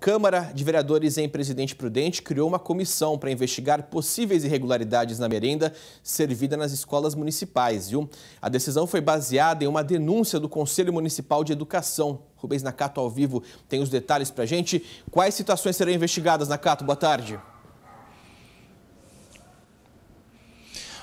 Câmara de Vereadores em Presidente Prudente criou uma comissão para investigar possíveis irregularidades na merenda servida nas escolas municipais, viu? A decisão foi baseada em uma denúncia do Conselho Municipal de Educação. Rubens Nakato ao vivo tem os detalhes para a gente. Quais situações serão investigadas, Nakato? Boa tarde.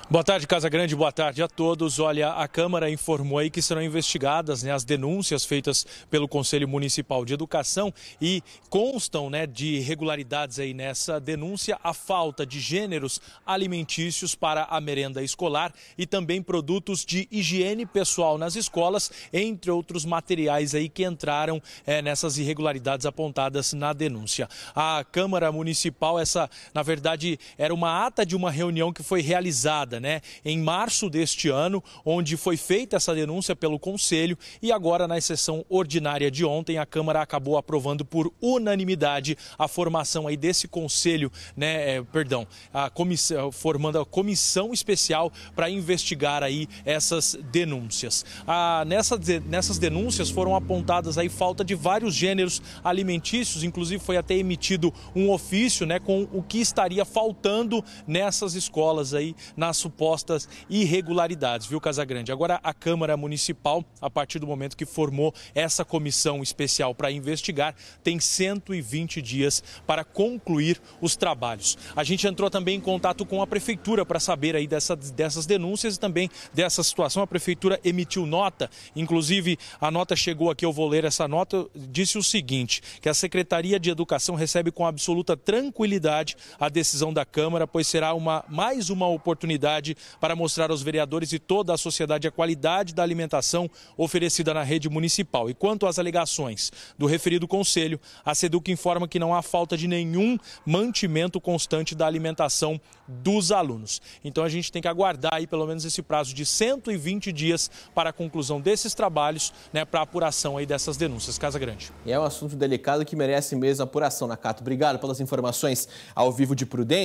Boa tarde, Casa Grande, boa tarde a todos. Olha, a Câmara informou aí que serão investigadas né, as denúncias feitas pelo Conselho Municipal de Educação e constam né, de irregularidades aí nessa denúncia a falta de gêneros alimentícios para a merenda escolar e também produtos de higiene pessoal nas escolas, entre outros materiais aí que entraram é, nessas irregularidades apontadas na denúncia. A Câmara Municipal, essa, na verdade, era uma ata de uma reunião que foi realizada né? Em março deste ano, onde foi feita essa denúncia pelo Conselho e agora na sessão ordinária de ontem a Câmara acabou aprovando por unanimidade a formação aí desse conselho, né, é, perdão, a comissão formando a comissão especial para investigar aí essas denúncias. Ah, nessa, nessas denúncias foram apontadas aí falta de vários gêneros alimentícios, inclusive foi até emitido um ofício, né, com o que estaria faltando nessas escolas aí na sua supostas irregularidades, viu, Casagrande? Agora, a Câmara Municipal, a partir do momento que formou essa comissão especial para investigar, tem 120 dias para concluir os trabalhos. A gente entrou também em contato com a Prefeitura para saber aí dessa, dessas denúncias e também dessa situação. A Prefeitura emitiu nota, inclusive a nota chegou aqui, eu vou ler essa nota, disse o seguinte, que a Secretaria de Educação recebe com absoluta tranquilidade a decisão da Câmara, pois será uma, mais uma oportunidade cidade para mostrar aos vereadores e toda a sociedade a qualidade da alimentação oferecida na rede municipal. E quanto às alegações do referido conselho, a SEDUC informa que não há falta de nenhum mantimento constante da alimentação dos alunos. Então a gente tem que aguardar aí pelo menos esse prazo de 120 dias para a conclusão desses trabalhos, né, para apuração aí dessas denúncias. Casa Grande. E é um assunto delicado que merece mesmo apuração, Nakato. Obrigado pelas informações ao vivo de Prudente.